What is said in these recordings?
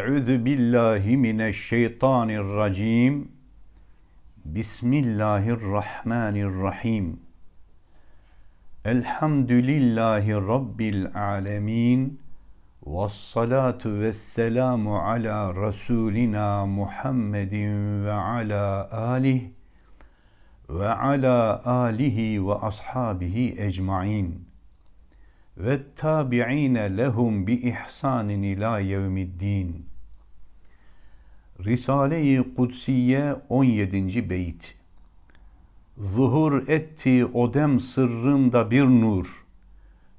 Euzu billahi mineşşeytanirracim. Bismillahirrahmanirrahim. Elhamdülillahi rabbil alamin. Vessalatu vesselamu ala rasulina Muhammedin ve ala alihi ve ala alihi ve ashabihi ecmaîn ve tabi'ine lehum bi ihsanin ila yevmiddin. Risale-i Kudsiye 17. beyit. Zuhur etti odem sırrımda bir nur.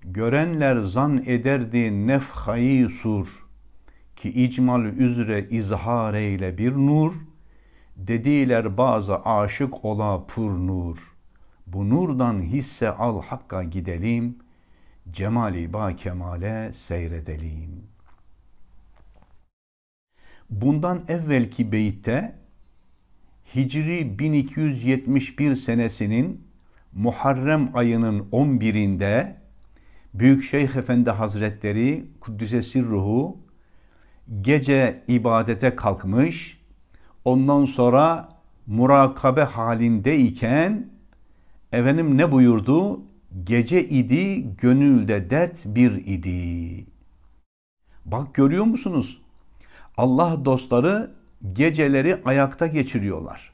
Görenler zan ederdi nefhayı sur. Ki icmal üzre izhar eyle bir nur. Dediler bazı aşık ola pur nur. Bu nurdan hisse al hakka gidelim.'' cemali ba kemale seyredelim. Bundan evvelki beyitte Hicri 1271 senesinin Muharrem ayının 11'inde Büyük Şeyh Efendi Hazretleri Kuddüse Sirruhu gece ibadete kalkmış. Ondan sonra murakabe halindeyken efendim ne buyurdu? Gece idi gönülde dert bir idi. Bak görüyor musunuz? Allah dostları geceleri ayakta geçiriyorlar.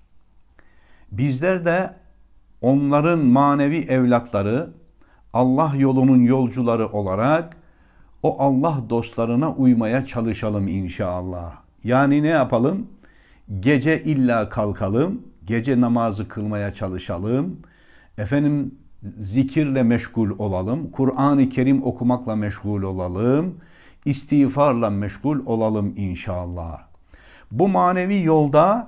Bizler de onların manevi evlatları, Allah yolunun yolcuları olarak o Allah dostlarına uymaya çalışalım inşallah. Yani ne yapalım? Gece illa kalkalım, gece namazı kılmaya çalışalım. Efendim zikirle meşgul olalım, Kur'an-ı Kerim okumakla meşgul olalım, istiğfarla meşgul olalım inşallah. Bu manevi yolda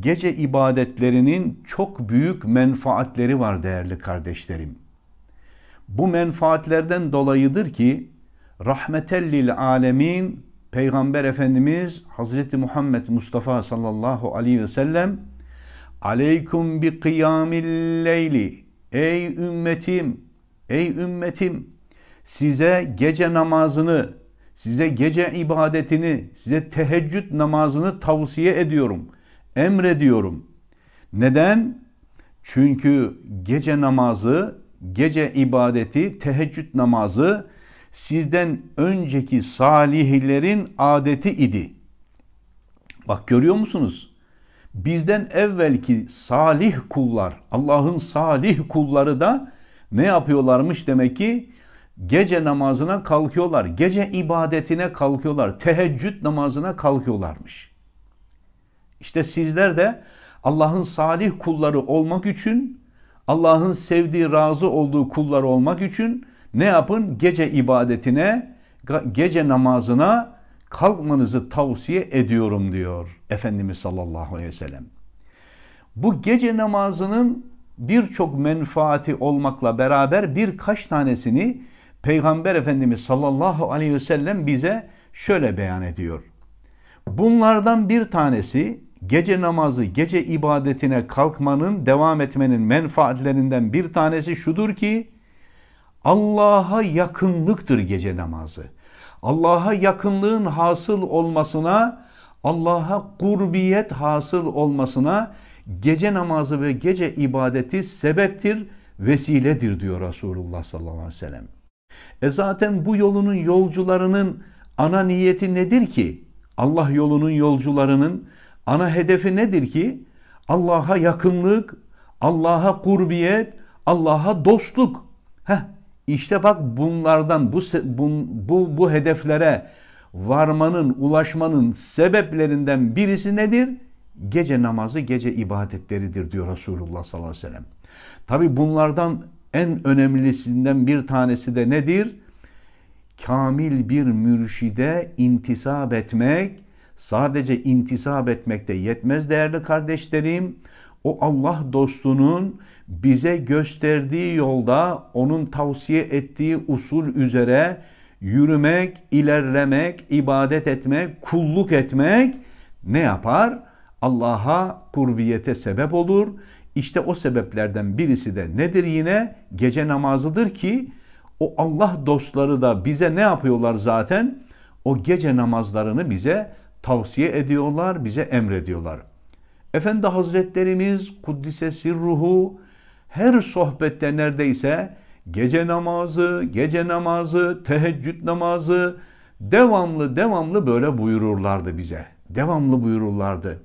gece ibadetlerinin çok büyük menfaatleri var değerli kardeşlerim. Bu menfaatlerden dolayıdır ki rahmetellil alemin Peygamber Efendimiz Hazreti Muhammed Mustafa sallallahu aleyhi ve sellem aleyküm bi kıyamil leyli Ey ümmetim, ey ümmetim size gece namazını, size gece ibadetini, size teheccüd namazını tavsiye ediyorum, emrediyorum. Neden? Çünkü gece namazı, gece ibadeti, teheccüd namazı sizden önceki salihlerin adeti idi. Bak görüyor musunuz? bizden evvelki salih kullar, Allah'ın salih kulları da ne yapıyorlarmış demek ki? Gece namazına kalkıyorlar, gece ibadetine kalkıyorlar, teheccüd namazına kalkıyorlarmış. İşte sizler de Allah'ın salih kulları olmak için, Allah'ın sevdiği, razı olduğu kullar olmak için ne yapın? Gece ibadetine, gece namazına kalkmanızı tavsiye ediyorum diyor Efendimiz sallallahu aleyhi ve sellem. Bu gece namazının birçok menfaati olmakla beraber birkaç tanesini Peygamber Efendimiz sallallahu aleyhi ve sellem bize şöyle beyan ediyor. Bunlardan bir tanesi gece namazı, gece ibadetine kalkmanın, devam etmenin menfaatlerinden bir tanesi şudur ki Allah'a yakınlıktır gece namazı. Allah'a yakınlığın hasıl olmasına, Allah'a kurbiyet hasıl olmasına gece namazı ve gece ibadeti sebeptir, vesiledir diyor Resulullah sallallahu aleyhi ve sellem. E zaten bu yolunun yolcularının ana niyeti nedir ki? Allah yolunun yolcularının ana hedefi nedir ki? Allah'a yakınlık, Allah'a kurbiyet, Allah'a dostluk. Heh, işte bak bunlardan bu bu bu hedeflere varmanın, ulaşmanın sebeplerinden birisi nedir? Gece namazı, gece ibadetleridir diyor Resulullah sallallahu aleyhi ve sellem. Tabi bunlardan en önemlisinden bir tanesi de nedir? Kamil bir mürşide intisap etmek, sadece intisap etmekte yetmez değerli kardeşlerim. O Allah dostunun bize gösterdiği yolda onun tavsiye ettiği usul üzere yürümek, ilerlemek, ibadet etmek, kulluk etmek ne yapar? Allah'a kurbiyete sebep olur. İşte o sebeplerden birisi de nedir yine? Gece namazıdır ki o Allah dostları da bize ne yapıyorlar zaten? O gece namazlarını bize tavsiye ediyorlar, bize emrediyorlar. Efendi Hazretlerimiz Kuddise Sirruhu her sohbette neredeyse gece namazı, gece namazı, teheccüd namazı devamlı devamlı böyle buyururlardı bize. Devamlı buyururlardı.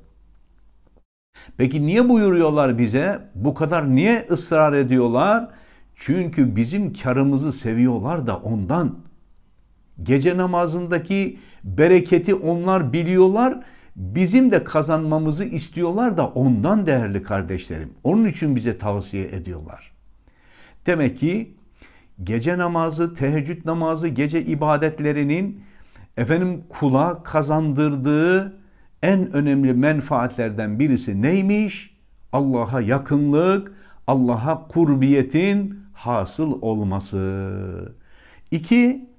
Peki niye buyuruyorlar bize? Bu kadar niye ısrar ediyorlar? Çünkü bizim karımızı seviyorlar da ondan. Gece namazındaki bereketi onlar biliyorlar Bizim de kazanmamızı istiyorlar da ondan değerli kardeşlerim. Onun için bize tavsiye ediyorlar. Demek ki gece namazı, teheccüd namazı, gece ibadetlerinin efendim kula kazandırdığı en önemli menfaatlerden birisi neymiş? Allah'a yakınlık, Allah'a kurbiyetin hasıl olması. İki,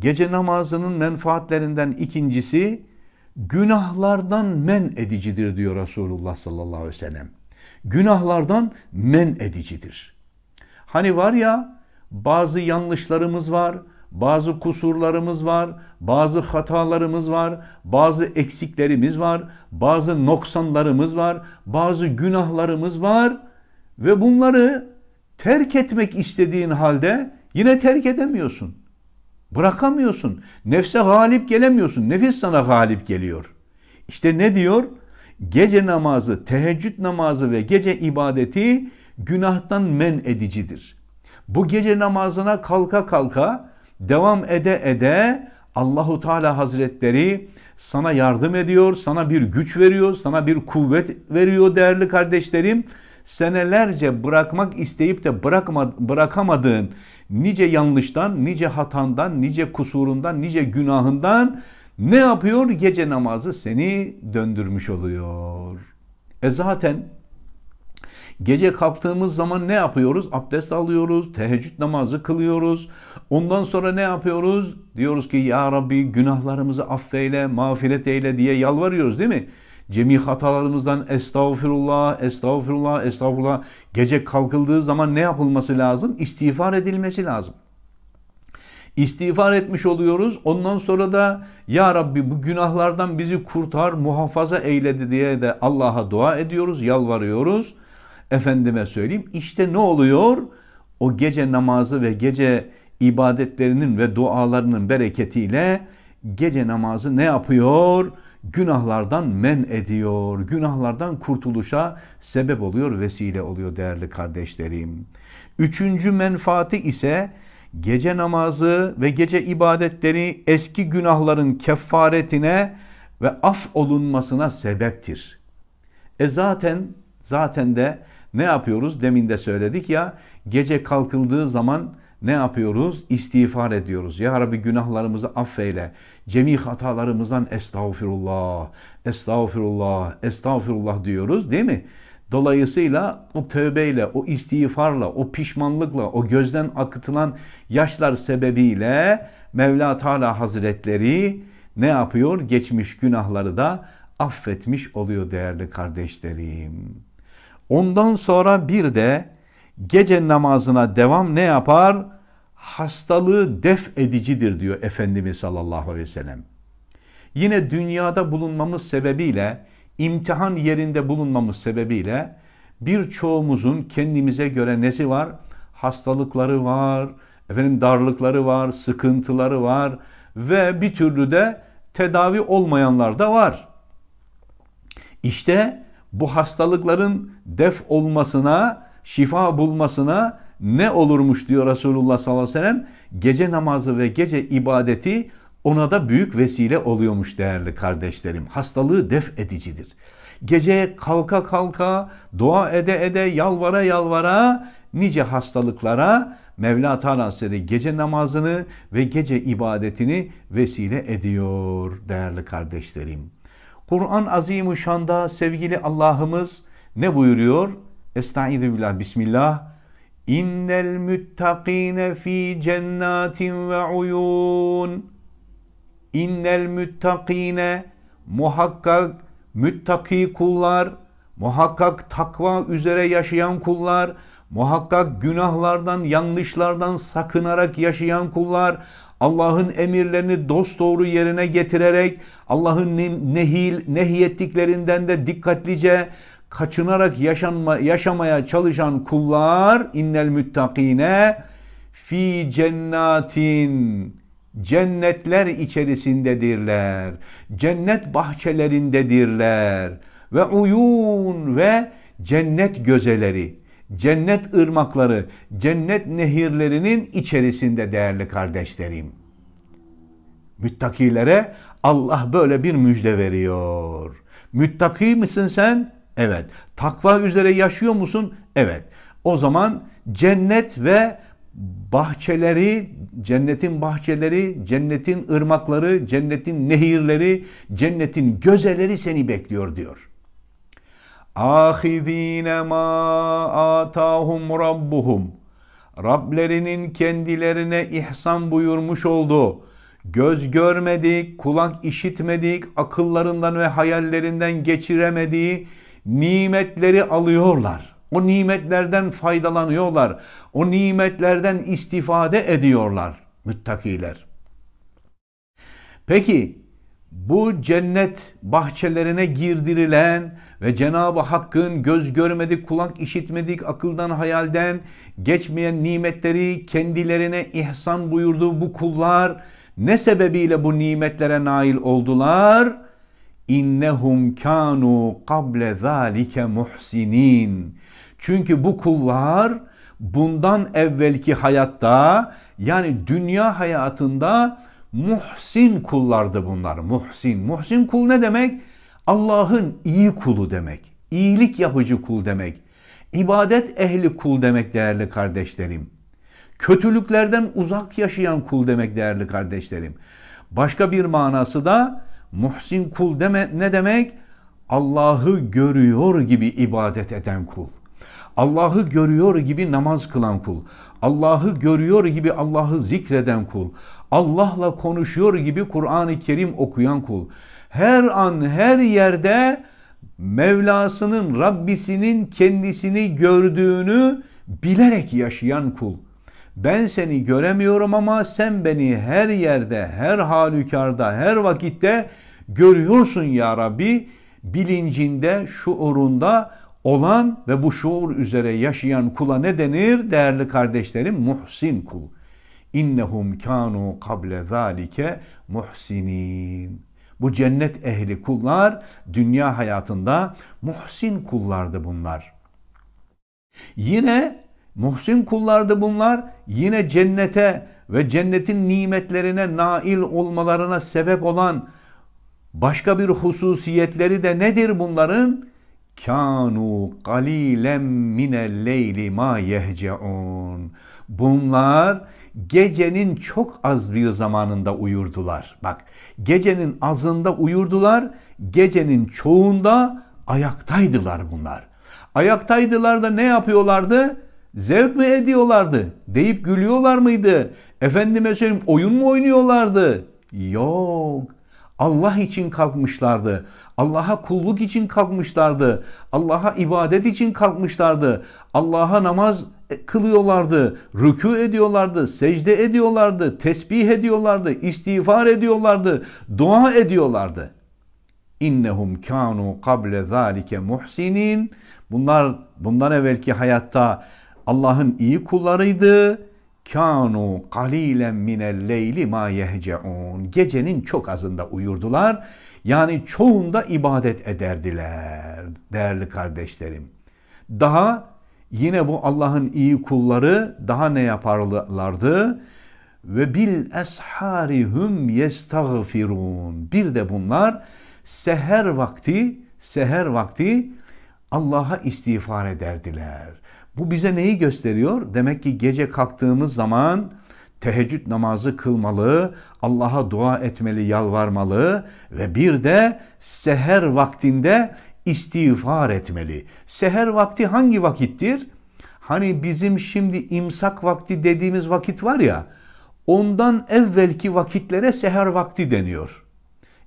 gece namazının menfaatlerinden ikincisi günahlardan men edicidir diyor Resulullah sallallahu aleyhi ve sellem. Günahlardan men edicidir. Hani var ya bazı yanlışlarımız var, bazı kusurlarımız var, bazı hatalarımız var, bazı eksiklerimiz var, bazı noksanlarımız var, bazı günahlarımız var ve bunları terk etmek istediğin halde yine terk edemiyorsun. Bırakamıyorsun. Nefse galip gelemiyorsun. Nefis sana galip geliyor. İşte ne diyor? Gece namazı, teheccüd namazı ve gece ibadeti günahtan men edicidir. Bu gece namazına kalka kalka devam ede ede Allahu Teala Hazretleri sana yardım ediyor, sana bir güç veriyor, sana bir kuvvet veriyor değerli kardeşlerim senelerce bırakmak isteyip de bırakma, bırakamadığın nice yanlıştan, nice hatandan, nice kusurundan, nice günahından ne yapıyor? Gece namazı seni döndürmüş oluyor. E zaten Gece kalktığımız zaman ne yapıyoruz? Abdest alıyoruz, teheccüd namazı kılıyoruz. Ondan sonra ne yapıyoruz? Diyoruz ki ya Rabbi günahlarımızı affeyle, mağfiret eyle diye yalvarıyoruz değil mi? Cemi hatalarımızdan estağfirullah, estağfirullah, estağfirullah. Gece kalkıldığı zaman ne yapılması lazım? İstiğfar edilmesi lazım. İstiğfar etmiş oluyoruz. Ondan sonra da Ya Rabbi bu günahlardan bizi kurtar, muhafaza eyledi diye de Allah'a dua ediyoruz, yalvarıyoruz. Efendime söyleyeyim. İşte ne oluyor? O gece namazı ve gece ibadetlerinin ve dualarının bereketiyle gece namazı ne yapıyor? günahlardan men ediyor, günahlardan kurtuluşa sebep oluyor, vesile oluyor değerli kardeşlerim. Üçüncü menfaati ise gece namazı ve gece ibadetleri eski günahların kefaretine ve af olunmasına sebeptir. E zaten zaten de ne yapıyoruz? Demin de söyledik ya gece kalkıldığı zaman ne yapıyoruz? İstiğfar ediyoruz. Ya Rabbi günahlarımızı affeyle. Cemi hatalarımızdan estağfirullah, estağfirullah, estağfirullah diyoruz değil mi? Dolayısıyla o tövbeyle, o istiğfarla, o pişmanlıkla, o gözden akıtılan yaşlar sebebiyle Mevla Teala Hazretleri ne yapıyor? Geçmiş günahları da affetmiş oluyor değerli kardeşlerim. Ondan sonra bir de gece namazına devam ne yapar? Hastalığı def edicidir diyor Efendimiz sallallahu aleyhi ve sellem. Yine dünyada bulunmamız sebebiyle, imtihan yerinde bulunmamız sebebiyle birçoğumuzun kendimize göre nesi var? Hastalıkları var, efendim darlıkları var, sıkıntıları var ve bir türlü de tedavi olmayanlar da var. İşte bu hastalıkların def olmasına şifa bulmasına ne olurmuş diyor Resulullah sallallahu aleyhi ve sellem. Gece namazı ve gece ibadeti ona da büyük vesile oluyormuş değerli kardeşlerim. Hastalığı def edicidir. Gece kalka kalka, dua ede ede, yalvara yalvara nice hastalıklara Mevla Teala Hazretleri gece namazını ve gece ibadetini vesile ediyor değerli kardeşlerim. Kur'an Azimuşan'da sevgili Allah'ımız ne buyuruyor? Estaizu billah. Bismillah. İnnel müttakine fi cennatin ve uyun. İnnel müttakine muhakkak müttaki kullar, muhakkak takva üzere yaşayan kullar, muhakkak günahlardan, yanlışlardan sakınarak yaşayan kullar, Allah'ın emirlerini dosdoğru yerine getirerek, Allah'ın nehil, nehyettiklerinden de dikkatlice, kaçınarak yaşanma, yaşamaya çalışan kullar innel müttakine fi cennatin cennetler içerisindedirler. Cennet bahçelerindedirler ve uyun ve cennet gözeleri, cennet ırmakları, cennet nehirlerinin içerisinde değerli kardeşlerim. Müttakilere Allah böyle bir müjde veriyor. Müttaki misin sen? Evet. Takva üzere yaşıyor musun? Evet. O zaman cennet ve bahçeleri, cennetin bahçeleri, cennetin ırmakları, cennetin nehirleri, cennetin gözeleri seni bekliyor diyor. Ahizine ma atahum rabbuhum. Rablerinin kendilerine ihsan buyurmuş oldu. göz görmedik, kulak işitmedik, akıllarından ve hayallerinden geçiremediği nimetleri alıyorlar. O nimetlerden faydalanıyorlar. O nimetlerden istifade ediyorlar müttakiler. Peki bu cennet bahçelerine girdirilen ve Cenab-ı Hakk'ın göz görmedik, kulak işitmedik, akıldan hayalden geçmeyen nimetleri kendilerine ihsan buyurduğu bu kullar ne sebebiyle bu nimetlere nail oldular?'' İnnehum kanu kable zalike muhsinin. Çünkü bu kullar bundan evvelki hayatta yani dünya hayatında muhsin kullardı bunlar. Muhsin. Muhsin kul ne demek? Allah'ın iyi kulu demek. İyilik yapıcı kul demek. İbadet ehli kul demek değerli kardeşlerim. Kötülüklerden uzak yaşayan kul demek değerli kardeşlerim. Başka bir manası da Muhsin kul deme, ne demek? Allah'ı görüyor gibi ibadet eden kul. Allah'ı görüyor gibi namaz kılan kul. Allah'ı görüyor gibi Allah'ı zikreden kul. Allah'la konuşuyor gibi Kur'an-ı Kerim okuyan kul. Her an her yerde Mevlasının, Rabbisinin kendisini gördüğünü bilerek yaşayan kul. Ben seni göremiyorum ama sen beni her yerde, her halükarda, her vakitte Görüyorsun ya Rabbi bilincinde, şuurunda olan ve bu şuur üzere yaşayan kula ne denir? Değerli kardeşlerim muhsin kul. İnnehum kanu kable zalike muhsinin. Bu cennet ehli kullar dünya hayatında muhsin kullardı bunlar. Yine muhsin kullardı bunlar. Yine cennete ve cennetin nimetlerine nail olmalarına sebep olan Başka bir hususiyetleri de nedir bunların? Kanu qalilem mine leyli ma yehceun. Bunlar gecenin çok az bir zamanında uyurdular. Bak gecenin azında uyurdular, gecenin çoğunda ayaktaydılar bunlar. Ayaktaydılar da ne yapıyorlardı? Zevk mi ediyorlardı? Deyip gülüyorlar mıydı? Efendime söyleyeyim oyun mu oynuyorlardı? Yok. Allah için kalkmışlardı. Allah'a kulluk için kalkmışlardı. Allah'a ibadet için kalkmışlardı. Allah'a namaz e, kılıyorlardı, rükû ediyorlardı, secde ediyorlardı, tesbih ediyorlardı, istiğfar ediyorlardı, dua ediyorlardı. İnnehum kanu kable zalike muhsinin. Bunlar bundan evvelki hayatta Allah'ın iyi kullarıydı kanu qalilen minel leyli ma yehceun. Gecenin çok azında uyurdular. Yani çoğunda ibadet ederdiler değerli kardeşlerim. Daha yine bu Allah'ın iyi kulları daha ne yaparlardı? Ve bil esharihum yestagfirun. Bir de bunlar seher vakti seher vakti Allah'a istiğfar ederdiler. Bu bize neyi gösteriyor? Demek ki gece kalktığımız zaman teheccüd namazı kılmalı, Allah'a dua etmeli, yalvarmalı ve bir de seher vaktinde istiğfar etmeli. Seher vakti hangi vakittir? Hani bizim şimdi imsak vakti dediğimiz vakit var ya, ondan evvelki vakitlere seher vakti deniyor.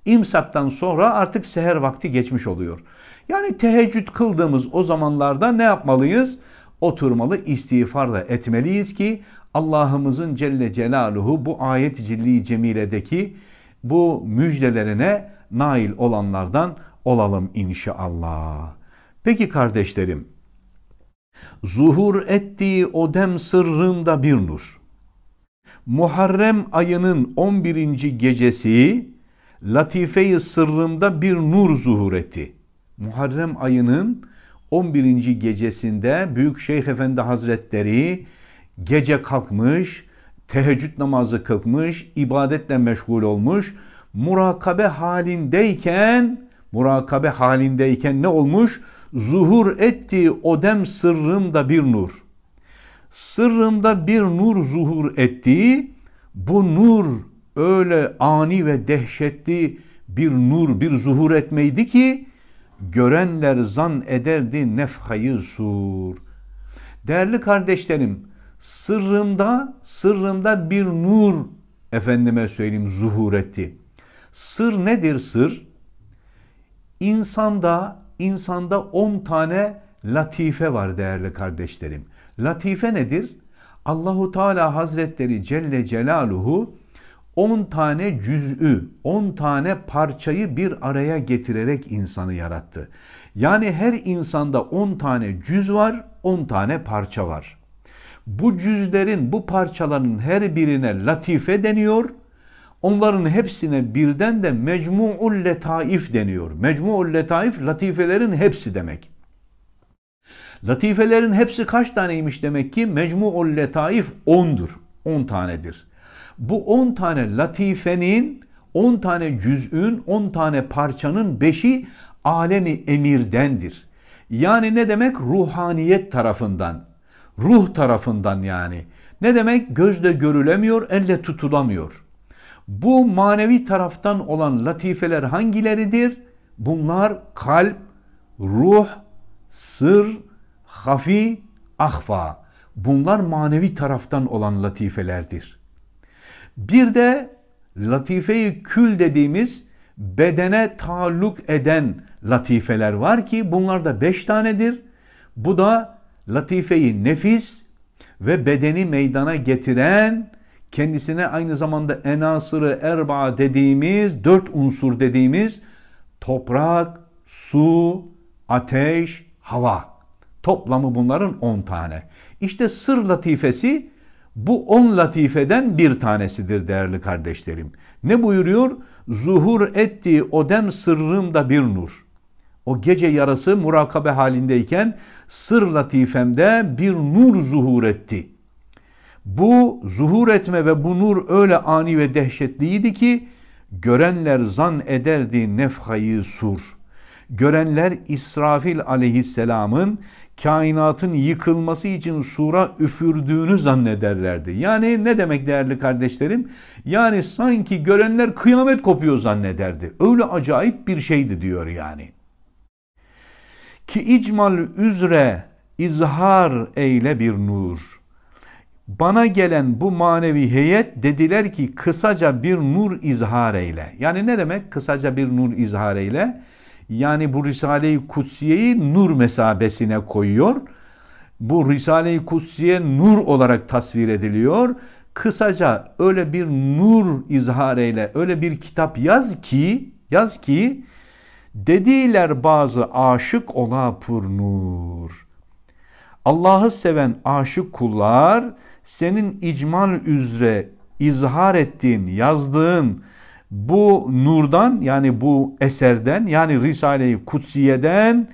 İmsaktan sonra artık seher vakti geçmiş oluyor. Yani teheccüd kıldığımız o zamanlarda ne yapmalıyız? oturmalı, istiğfarla etmeliyiz ki Allah'ımızın Celle Celaluhu bu ayet-i cilli cemiledeki bu müjdelerine nail olanlardan olalım inşallah. Peki kardeşlerim, zuhur ettiği o dem sırrında bir nur. Muharrem ayının 11. gecesi latife-i sırrında bir nur zuhur etti. Muharrem ayının 11. gecesinde Büyük Şeyh Efendi Hazretleri gece kalkmış, teheccüd namazı kılmış, ibadetle meşgul olmuş. Murakabe halindeyken, murakabe halindeyken ne olmuş? Zuhur etti odem sırrımda bir nur. Sırrımda bir nur zuhur etti. Bu nur öyle ani ve dehşetli bir nur, bir zuhur etmeydi ki görenler zan ederdi nefhayı sur. Değerli kardeşlerim, sırrımda, sırrımda bir nur efendime söyleyeyim zuhur etti. Sır nedir sır? İnsanda, insanda on tane latife var değerli kardeşlerim. Latife nedir? Allahu Teala Hazretleri Celle Celaluhu 10 tane cüz'ü, 10 tane parçayı bir araya getirerek insanı yarattı. Yani her insanda 10 tane cüz var, 10 tane parça var. Bu cüzlerin, bu parçaların her birine latife deniyor. Onların hepsine birden de mecmu'ul letaif deniyor. Mecmu'ul letaif latifelerin hepsi demek. Latifelerin hepsi kaç taneymiş demek ki? Mecmu'ul letaif 10'dur. 10 tanedir. Bu 10 tane latifenin, 10 tane cüz'ün, 10 tane parçanın 5'i alemi emirdendir. Yani ne demek? Ruhaniyet tarafından, ruh tarafından yani. Ne demek? Gözle görülemiyor, elle tutulamıyor. Bu manevi taraftan olan latifeler hangileridir? Bunlar kalp, ruh, sır, hafi, ahfa. Bunlar manevi taraftan olan latifelerdir. Bir de latife-i kül dediğimiz bedene taalluk eden latifeler var ki bunlar da beş tanedir. Bu da latifeyi nefis ve bedeni meydana getiren kendisine aynı zamanda enasırı erba dediğimiz dört unsur dediğimiz toprak, su, ateş, hava. Toplamı bunların on tane. İşte sır latifesi bu on latifeden bir tanesidir değerli kardeşlerim. Ne buyuruyor? Zuhur etti odem sırrımda bir nur. O gece yarısı murakabe halindeyken sır latifemde bir nur zuhur etti. Bu zuhur etme ve bu nur öyle ani ve dehşetliydi ki görenler zan ederdi nefhayı sur.'' görenler İsrafil aleyhisselamın kainatın yıkılması için sura üfürdüğünü zannederlerdi. Yani ne demek değerli kardeşlerim? Yani sanki görenler kıyamet kopuyor zannederdi. Öyle acayip bir şeydi diyor yani. Ki icmal üzre izhar eyle bir nur. Bana gelen bu manevi heyet dediler ki kısaca bir nur izhar eyle. Yani ne demek kısaca bir nur izhar eyle? Yani bu Risale-i Kutsiye'yi nur mesabesine koyuyor. Bu Risale-i Kutsiye nur olarak tasvir ediliyor. Kısaca öyle bir nur izhareyle öyle bir kitap yaz ki yaz ki dediler bazı aşık ola pur nur. Allah'ı seven aşık kullar senin icmal üzere izhar ettiğin, yazdığın bu nurdan yani bu eserden yani Risale-i Kutsiye'den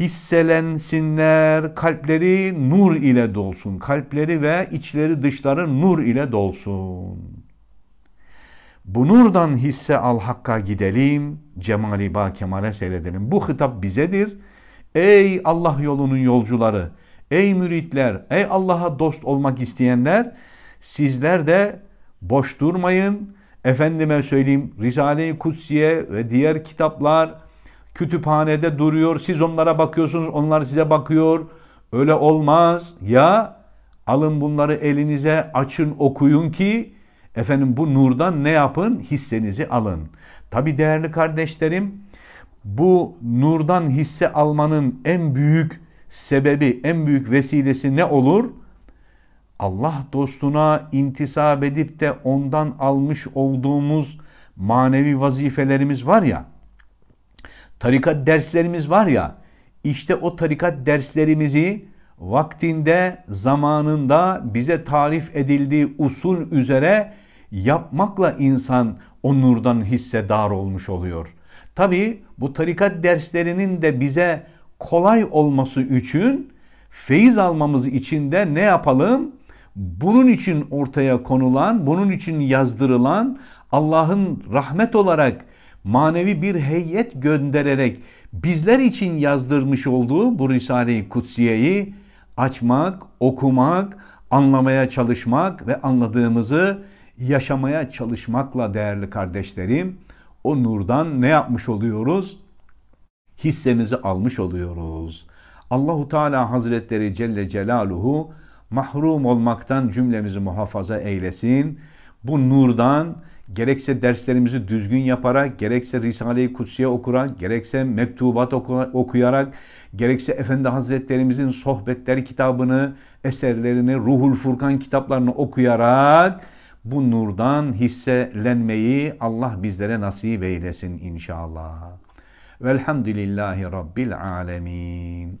hisselensinler, kalpleri nur ile dolsun. Kalpleri ve içleri dışları nur ile dolsun. Bu nurdan hisse al hakka gidelim, cemali ba kemale seyredelim. Bu hitap bizedir. Ey Allah yolunun yolcuları, ey müritler, ey Allah'a dost olmak isteyenler, sizler de boş durmayın, efendime söyleyeyim Risale-i Kutsiye ve diğer kitaplar kütüphanede duruyor. Siz onlara bakıyorsunuz, onlar size bakıyor. Öyle olmaz. Ya alın bunları elinize, açın, okuyun ki efendim bu nurdan ne yapın? Hissenizi alın. Tabi değerli kardeşlerim bu nurdan hisse almanın en büyük sebebi, en büyük vesilesi ne olur? Allah dostuna intisap edip de ondan almış olduğumuz manevi vazifelerimiz var ya, tarikat derslerimiz var ya, işte o tarikat derslerimizi vaktinde, zamanında bize tarif edildiği usul üzere yapmakla insan o nurdan hissedar olmuş oluyor. Tabi bu tarikat derslerinin de bize kolay olması için feyiz almamız için de ne yapalım? bunun için ortaya konulan, bunun için yazdırılan Allah'ın rahmet olarak manevi bir heyet göndererek bizler için yazdırmış olduğu bu Risale-i Kutsiye'yi açmak, okumak, anlamaya çalışmak ve anladığımızı yaşamaya çalışmakla değerli kardeşlerim o nurdan ne yapmış oluyoruz? Hissemizi almış oluyoruz. Allahu Teala Hazretleri Celle Celaluhu mahrum olmaktan cümlemizi muhafaza eylesin. Bu nurdan gerekse derslerimizi düzgün yaparak, gerekse Risale-i Kutsiye okurak, gerekse mektubat okuyarak, gerekse Efendi Hazretlerimizin sohbetleri kitabını, eserlerini, Ruhul Furkan kitaplarını okuyarak bu nurdan hisselenmeyi Allah bizlere nasip eylesin inşallah. Velhamdülillahi Rabbil Alemin.